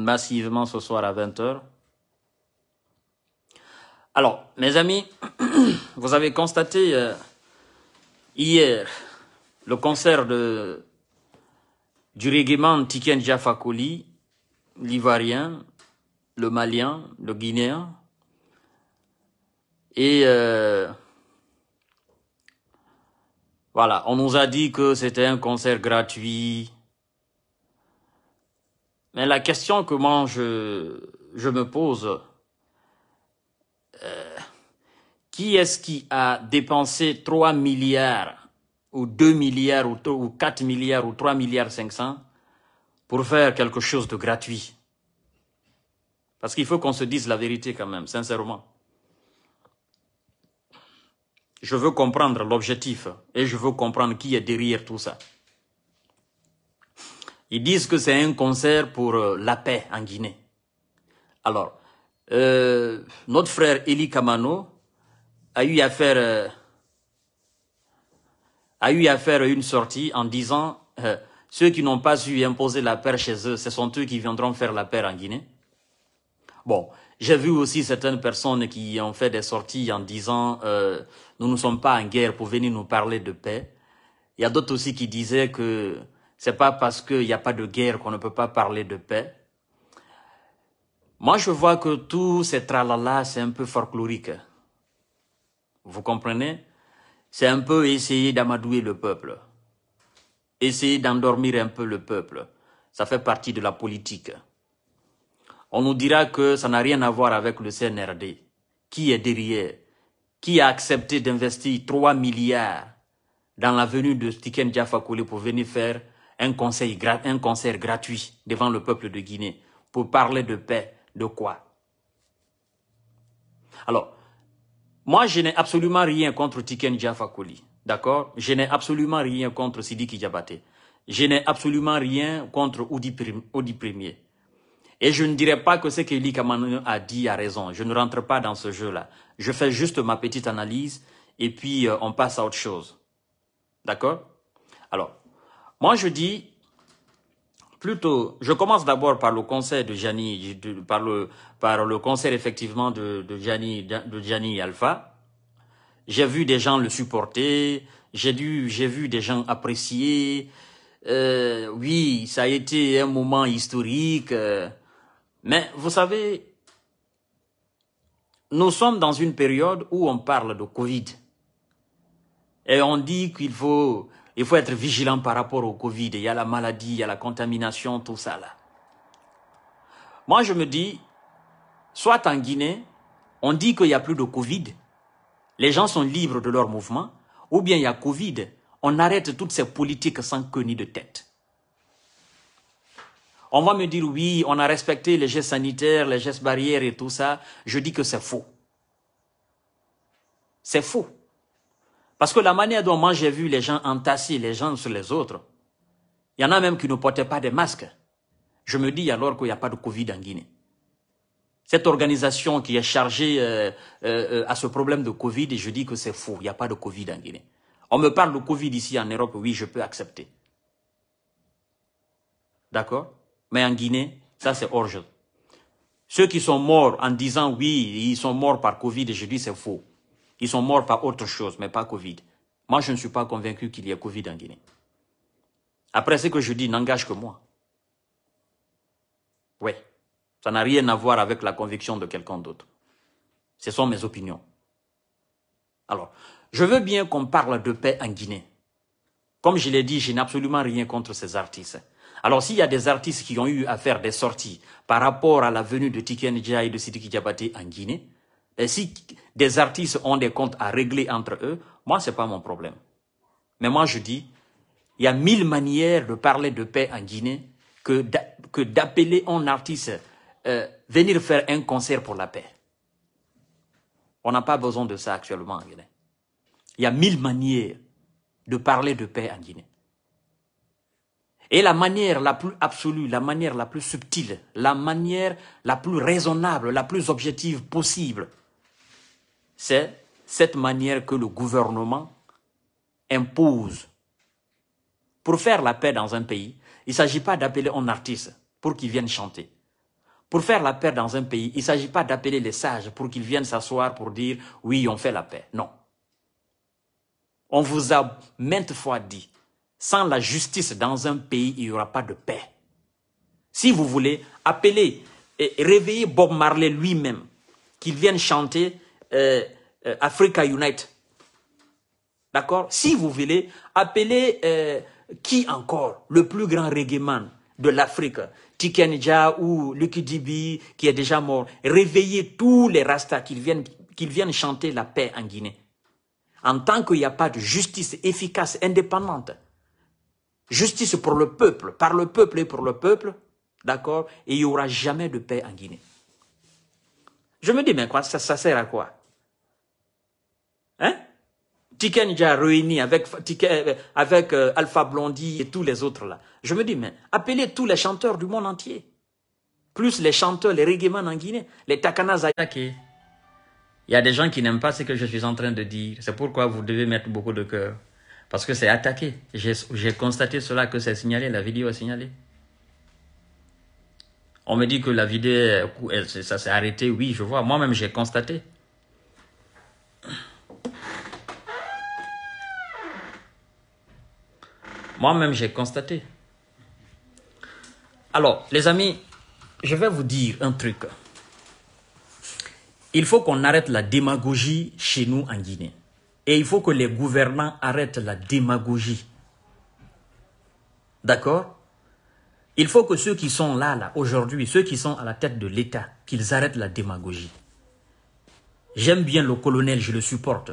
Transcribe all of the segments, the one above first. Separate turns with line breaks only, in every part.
massivement ce soir à 20h. Alors, mes amis, vous avez constaté euh, hier le concert de, du régiment Tiken Jafakoli, l'Ivarien, le Malien, le Guinéen, et euh, voilà, on nous a dit que c'était un concert gratuit, mais la question que moi je, me pose, euh, qui est-ce qui a dépensé 3 milliards ou 2 milliards ou, ou 4 milliards ou 3 milliards 500 pour faire quelque chose de gratuit Parce qu'il faut qu'on se dise la vérité quand même, sincèrement. Je veux comprendre l'objectif et je veux comprendre qui est derrière tout ça. Ils disent que c'est un concert pour euh, la paix en Guinée. Alors, euh, notre frère Eli Kamano a eu à faire euh, a eu à une sortie en disant ceux qui n'ont pas su imposer la paix chez eux, ce sont eux qui viendront faire la paix en Guinée. Bon, j'ai vu aussi certaines personnes qui ont fait des sorties en disant nous ne sommes pas en guerre pour venir nous parler de paix. Il y a d'autres aussi qui disaient que c'est pas parce qu'il n'y a pas de guerre qu'on ne peut pas parler de paix. Moi, je vois que tout ces tralala, c'est un peu folklorique. Vous comprenez C'est un peu essayer d'amadouer le peuple. Essayer d'endormir un peu le peuple. Ça fait partie de la politique. On nous dira que ça n'a rien à voir avec le CNRD. Qui est derrière Qui a accepté d'investir 3 milliards dans la venue de Stiken Diafakouli pour venir faire un, conseil, un concert gratuit devant le peuple de Guinée pour parler de paix, de quoi Alors, moi, je n'ai absolument rien contre Tiken Diafakoli, d'accord Je n'ai absolument rien contre Sidi Diabaté. Je n'ai absolument rien contre Oudi, Premier. Et je ne dirais pas que ce que Eli a dit a raison. Je ne rentre pas dans ce jeu-là. Je fais juste ma petite analyse et puis euh, on passe à autre chose. D'accord Alors, moi, je dis, plutôt, je commence d'abord par le conseil de Gianni, par, le, par le conseil effectivement de, Gianni, de Alpha. J'ai vu des gens le supporter, j'ai vu des gens apprécier. Euh, oui, ça a été un moment historique. Euh, mais vous savez, nous sommes dans une période où on parle de Covid. Et on dit qu'il faut il faut être vigilant par rapport au Covid. Il y a la maladie, il y a la contamination, tout ça là. Moi, je me dis, soit en Guinée, on dit qu'il n'y a plus de Covid, les gens sont libres de leur mouvement, ou bien il y a Covid, on arrête toutes ces politiques sans queue ni de tête. On va me dire, oui, on a respecté les gestes sanitaires, les gestes barrières et tout ça. Je dis que c'est faux. C'est faux. Parce que la manière dont moi j'ai vu les gens entasser les gens sur les autres, il y en a même qui ne portaient pas de masques. Je me dis alors qu'il n'y a pas de Covid en Guinée. Cette organisation qui est chargée euh, euh, euh, à ce problème de Covid, je dis que c'est faux, il n'y a pas de Covid en Guinée. On me parle de Covid ici en Europe, oui, je peux accepter. D'accord Mais en Guinée, ça c'est hors jeu. Ceux qui sont morts en disant oui, ils sont morts par Covid, je dis c'est faux. Ils sont morts par autre chose, mais pas Covid. Moi, je ne suis pas convaincu qu'il y ait Covid en Guinée. Après ce que je dis, n'engage que moi. Oui, ça n'a rien à voir avec la conviction de quelqu'un d'autre. Ce sont mes opinions. Alors, je veux bien qu'on parle de paix en Guinée. Comme je l'ai dit, je n'ai absolument rien contre ces artistes. Alors s'il y a des artistes qui ont eu à faire des sorties par rapport à la venue de Tiken Jah et de Sidiki Diabaté en Guinée, et si des artistes ont des comptes à régler entre eux, moi, ce n'est pas mon problème. Mais moi, je dis, il y a mille manières de parler de paix en Guinée que d'appeler un artiste euh, venir faire un concert pour la paix. On n'a pas besoin de ça actuellement en Guinée. Il y a mille manières de parler de paix en Guinée. Et la manière la plus absolue, la manière la plus subtile, la manière la plus raisonnable, la plus objective possible c'est cette manière que le gouvernement impose. Pour faire la paix dans un pays, il ne s'agit pas d'appeler un artiste pour qu'il vienne chanter. Pour faire la paix dans un pays, il ne s'agit pas d'appeler les sages pour qu'ils viennent s'asseoir pour dire « oui, on fait la paix ». Non. On vous a maintes fois dit, sans la justice dans un pays, il n'y aura pas de paix. Si vous voulez, appeler et réveiller Bob Marley lui-même, qu'il vienne chanter euh, euh, Africa Unite. D'accord Si vous voulez, appelez euh, qui encore le plus grand reggaeman de l'Afrique Tikenja ou Lucky qui est déjà mort. Réveillez tous les Rastas qu'ils viennent, viennent chanter la paix en Guinée. En tant qu'il n'y a pas de justice efficace, indépendante, justice pour le peuple, par le peuple et pour le peuple, d'accord Et il n'y aura jamais de paix en Guinée. Je me dis, mais quoi, ça sert à quoi Hein Tiken déjà réuni avec, avec euh, Alpha Blondie et tous les autres là. Je me dis, mais appelez tous les chanteurs du monde entier. Plus les chanteurs, les reggaemen en Guinée, les takanas Il y a des gens qui n'aiment pas ce que je suis en train de dire. C'est pourquoi vous devez mettre beaucoup de cœur. Parce que c'est attaqué. J'ai constaté cela que c'est signalé, la vidéo est signalée. On me dit que la vidéo, ça s'est arrêté. Oui, je vois. Moi-même, j'ai constaté. Moi-même, j'ai constaté. Alors, les amis, je vais vous dire un truc. Il faut qu'on arrête la démagogie chez nous en Guinée. Et il faut que les gouvernants arrêtent la démagogie. D'accord Il faut que ceux qui sont là, là, aujourd'hui, ceux qui sont à la tête de l'État, qu'ils arrêtent la démagogie. J'aime bien le colonel, je le supporte.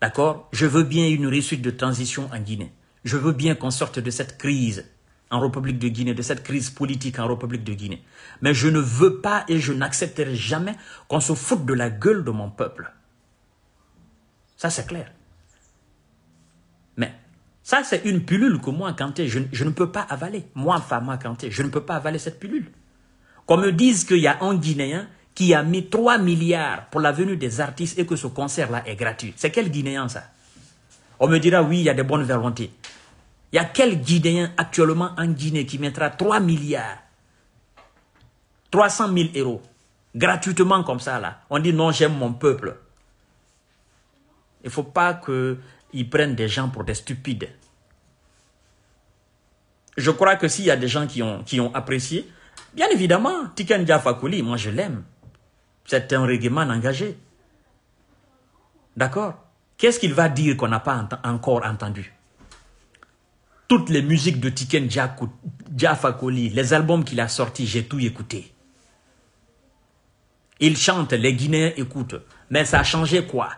D'accord Je veux bien une réussite de transition en Guinée. Je veux bien qu'on sorte de cette crise en République de Guinée, de cette crise politique en République de Guinée. Mais je ne veux pas et je n'accepterai jamais qu'on se foute de la gueule de mon peuple. Ça, c'est clair. Mais ça, c'est une pilule que moi, Kanté, je, ne peux pas avaler. Moi, moi, Kanté, je ne peux pas avaler cette pilule. Qu'on me dise qu'il y a un Guinéen qui a mis 3 milliards pour la venue des artistes et que ce concert-là est gratuit. C'est quel Guinéen, ça On me dira, oui, il y a des bonnes volontés. Il y a quel Guinéen actuellement en Guinée qui mettra 3 milliards, 300 000 euros, gratuitement comme ça là On dit non, j'aime mon peuple. Il ne faut pas qu'ils prennent des gens pour des stupides. Je crois que s'il y a des gens qui ont, qui ont apprécié, bien évidemment, Tiken Diafakouli, moi je l'aime. C'est un règlement engagé. D'accord Qu'est-ce qu'il va dire qu'on n'a pas encore entendu toutes les musiques de Tiken Diafakoli, les albums qu'il a sortis, j'ai tout écouté. Il chante, les Guinéens écoutent. Mais ça a changé quoi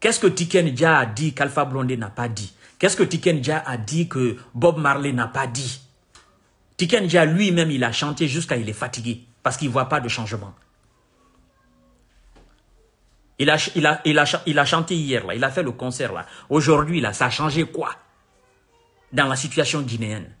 Qu'est-ce que Tiken Dia a dit qu'Alpha Blondé n'a pas dit Qu'est-ce que Tiken Dia a dit que Bob Marley n'a pas dit Tiken Dia lui-même, il a chanté jusqu'à il est fatigué parce qu'il ne voit pas de changement. Il a, chanté hier, il a fait le concert. là. Aujourd'hui, là, ça a changé quoi dans la situation guinéenne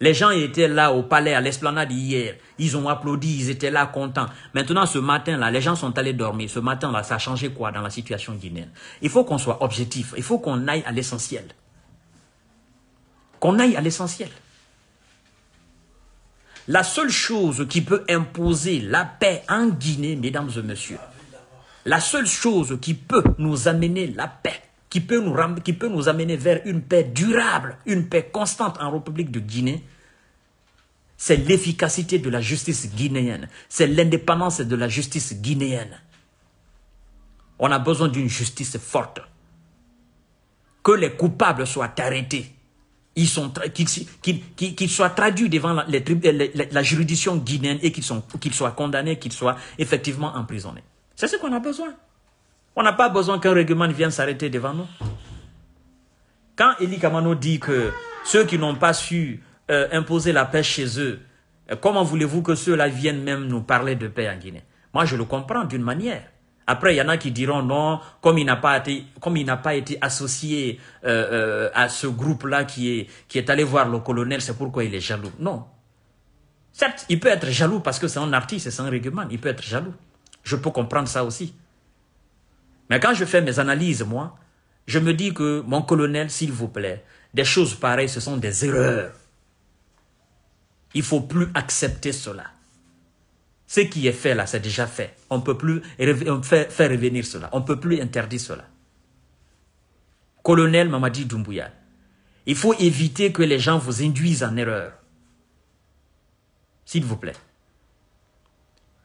Les gens étaient là au palais, à l'esplanade hier. Ils ont applaudi, ils étaient là contents. Maintenant, ce matin-là, les gens sont allés dormir. Ce matin-là, ça a changé quoi dans la situation guinéenne Il faut qu'on soit objectif. Il faut qu'on aille à l'essentiel. Qu'on aille à l'essentiel. La seule chose qui peut imposer la paix en Guinée, mesdames et messieurs, la seule chose qui peut nous amener la paix, qui peut nous, qui peut nous amener vers une paix durable, une paix constante en République de Guinée, c'est l'efficacité de la justice guinéenne, c'est l'indépendance de la justice guinéenne. On a besoin d'une justice forte. Que les coupables soient arrêtés sont qu'ils soient traduits devant la, les, la juridiction guinéenne et qu'ils soient condamnés, qu'ils soient effectivement emprisonnés. C'est ce qu'on a besoin. On n'a pas besoin qu'un règlement vienne s'arrêter devant nous. Quand Élie Kamano dit que ceux qui n'ont pas su euh, imposer la paix chez eux, euh, comment voulez-vous que ceux-là viennent même nous parler de paix en Guinée Moi, je le comprends d'une manière. Après, il y en a qui diront non, comme il n'a pas été, comme il n'a pas été associé euh, euh, à ce groupe-là qui est, qui est allé voir le colonel, c'est pourquoi il est jaloux. Non. Certes, il peut être jaloux parce que c'est un artiste, c'est un règlement, il peut être jaloux. Je peux comprendre ça aussi. Mais quand je fais mes analyses, moi, je me dis que mon colonel, s'il vous plaît, des choses pareilles, ce sont des erreurs. Il faut plus accepter cela. Ce qui est fait là, c'est déjà fait. On ne peut plus faire, revenir cela. On ne peut plus interdire cela. Colonel Mamadi Doumbouya, il faut éviter que les gens vous induisent en erreur. S'il vous plaît.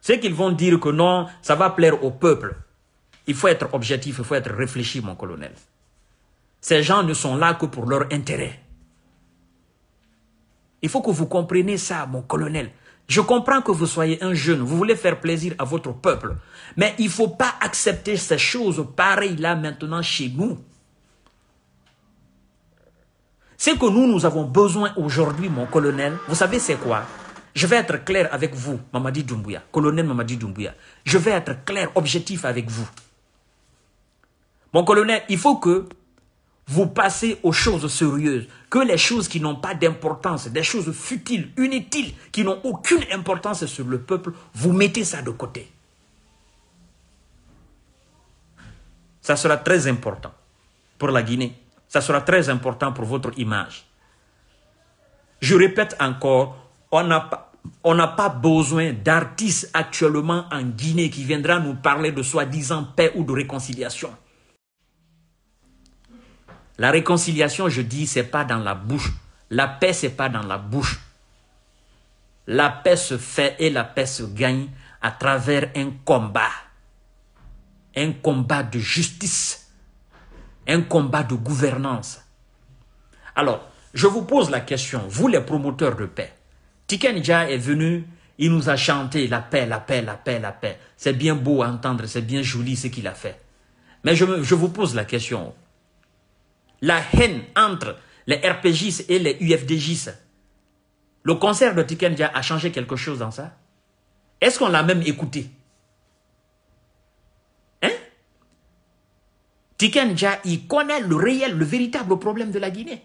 C'est qu'ils vont dire que non, ça va plaire au peuple. Il faut être objectif, il faut être réfléchi, mon colonel. Ces gens ne sont là que pour leur intérêt. Il faut que vous compreniez ça, mon colonel. Je comprends que vous soyez un jeune, vous voulez faire plaisir à votre peuple. Mais il ne faut pas accepter ces choses pareilles là maintenant chez nous. Ce que nous, nous avons besoin aujourd'hui, mon colonel, vous savez c'est quoi Je vais être clair avec vous, Mamadi Doumbouya, colonel Mamadi Doumbouya. Je vais être clair, objectif avec vous. Mon colonel, il faut que vous passez aux choses sérieuses, que les choses qui n'ont pas d'importance, des choses futiles, inutiles, qui n'ont aucune importance sur le peuple, vous mettez ça de côté. Ça sera très important pour la Guinée. Ça sera très important pour votre image. Je répète encore, on n'a pas... besoin d'artistes actuellement en Guinée qui viendra nous parler de soi-disant paix ou de réconciliation. La réconciliation, je dis, c'est pas dans la bouche. La paix, c'est pas dans la bouche. La paix se fait et la paix se gagne à travers un combat. Un combat de justice. Un combat de gouvernance. Alors, je vous pose la question, vous les promoteurs de paix. Tikenja est venu, il nous a chanté la paix, la paix, la paix, la paix. C'est bien beau à entendre, c'est bien joli ce qu'il a fait. Mais je vous pose la question, la haine entre les RPGs et les UFDJs. Le concert de Tikenja a changé quelque chose dans ça Est-ce qu'on l'a même écouté Hein il connaît le réel, le véritable problème de la Guinée.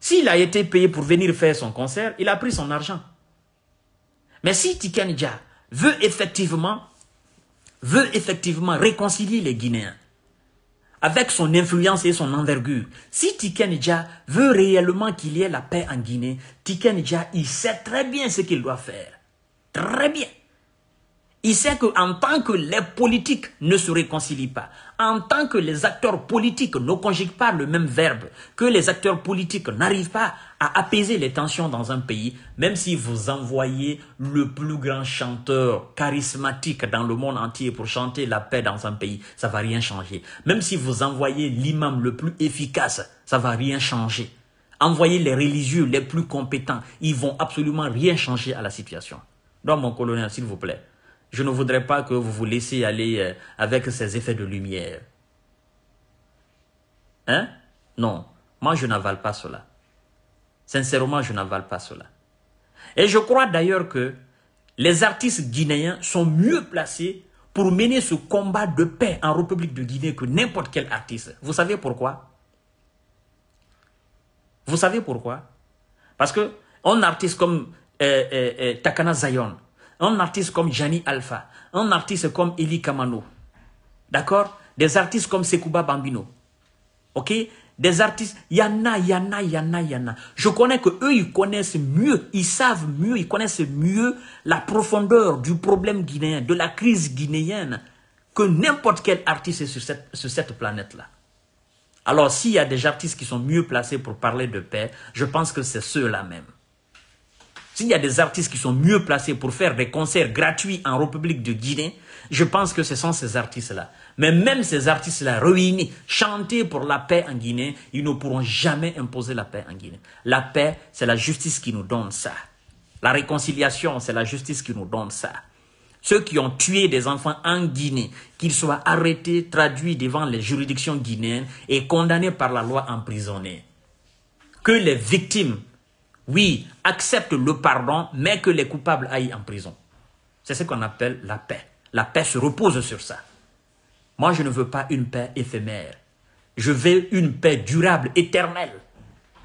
S'il a été payé pour venir faire son concert, il a pris son argent. Mais si Tikenja veut effectivement, veut effectivement réconcilier les Guinéens, avec son influence et son envergure. Si Tikenja veut réellement qu'il y ait la paix en Guinée, Tikenja, il sait très bien ce qu'il doit faire. Très bien. Il sait qu'en tant que les politiques ne se réconcilient pas, en tant que les acteurs politiques ne conjuguent pas le même verbe, que les acteurs politiques n'arrivent pas à apaiser les tensions dans un pays, même si vous envoyez le plus grand chanteur charismatique dans le monde entier pour chanter la paix dans un pays, ça va rien changer. Même si vous envoyez l'imam le plus efficace, ça va rien changer. Envoyez les religieux les plus compétents, ils vont absolument rien changer à la situation. Donc mon colonel, s'il vous plaît, je ne voudrais pas que vous vous laissiez aller euh, avec ces effets de lumière. Hein Non, moi je n'avale pas cela. Sincèrement, je n'avale pas cela. Et je crois d'ailleurs que les artistes guinéens sont mieux placés pour mener ce combat de paix en République de Guinée que n'importe quel artiste. Vous savez pourquoi Vous savez pourquoi Parce que un artiste comme euh, euh, Takana Zayon, un artiste comme Gianni Alpha, un artiste comme Eli Kamano, d'accord Des artistes comme Sekouba Bambino, ok Des artistes, il y en a, il a, il a, Je connais que eux, ils connaissent mieux, ils savent mieux, ils connaissent mieux la profondeur du problème guinéen, de la crise guinéenne, que n'importe quel artiste sur cette planète-là. Alors, s'il y a des artistes qui sont mieux placés pour parler de paix, je pense que c'est ceux-là même. S'il y a des artistes qui sont mieux placés pour faire des concerts gratuits en République de Guinée, je pense que ce sont ces artistes-là. Mais même ces artistes-là ruinés, chantés pour la paix en Guinée, ils ne pourront jamais imposer la paix en Guinée. La paix, c'est la justice qui nous donne ça. La réconciliation, c'est la justice qui nous donne ça. Ceux qui ont tué des enfants en Guinée, qu'ils soient arrêtés, traduits devant les juridictions guinéennes et condamnés par la loi emprisonnés. Que les victimes oui, accepte le pardon, mais que les coupables aillent en prison. C'est ce qu'on appelle la paix. La paix se repose sur ça. Moi, je ne veux pas une paix éphémère. Je veux une paix durable, éternelle.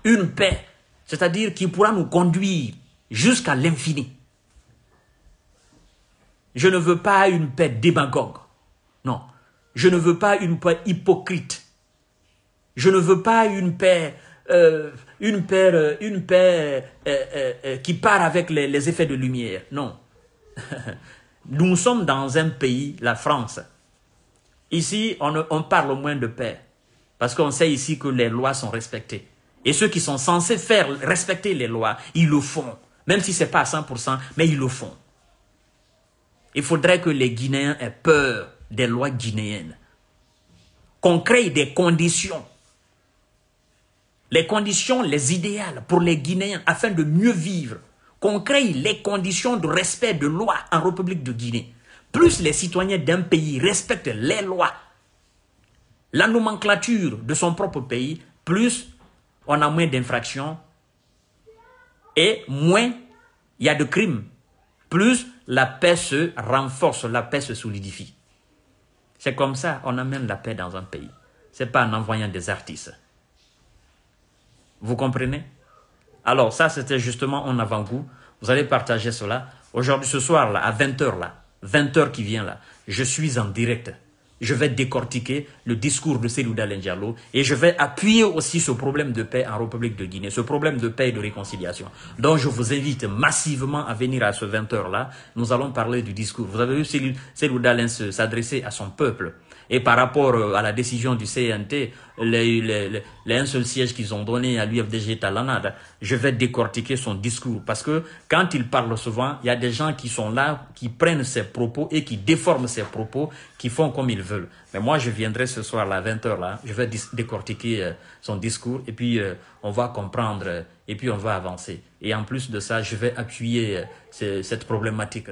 Une paix, c'est-à-dire qui pourra nous conduire jusqu'à l'infini. Je ne veux pas une paix démagogue. Non. Je ne veux pas une paix hypocrite. Je ne veux pas une paix euh, une paire, euh, euh, qui part avec les, effets de lumière. Non. Nous sommes dans un pays, la France. Ici, on, on parle moins de paix. Parce qu'on sait ici que les lois sont respectées. Et ceux qui sont censés faire respecter les lois, ils le font. Même si ce n'est pas à 100%, mais ils le font. Il faudrait que les Guinéens aient peur des lois guinéennes. Qu'on crée des conditions les conditions, les idéales pour les Guinéens afin de mieux vivre, qu'on crée les conditions de respect de loi en République de Guinée. Plus les citoyens d'un pays respectent les lois, la nomenclature de son propre pays, plus on a moins d'infractions et moins il y a de crimes. Plus la paix se renforce, la paix se solidifie. C'est comme ça on amène la paix dans un pays. Ce n'est pas en envoyant des artistes. Vous comprenez Alors ça, c'était justement en avant-goût. Vous allez partager cela. Aujourd'hui, ce soir, là, à 20h, là, 20h qui vient, là, je suis en direct. Je vais décortiquer le discours de Célou Diallo et je vais appuyer aussi ce problème de paix en République de Guinée, ce problème de paix et de réconciliation. Donc je vous invite massivement à venir à ce 20h-là. Nous allons parler du discours. Vous avez vu Célou s'adresser à son peuple. Et par rapport euh, à la décision du CNT, les, les, les un seul siège qu'ils ont donné à l'UFDG Talanada, je vais décortiquer son discours. Parce que quand il parle souvent, il y a des gens qui sont là, qui prennent ses propos et qui déforment ses propos, qui font comme ils veulent. Mais moi, je viendrai ce soir à 20h, là, je vais décortiquer euh, son discours et puis euh, on va comprendre et puis on va avancer. Et en plus de ça, je vais appuyer cette problématique.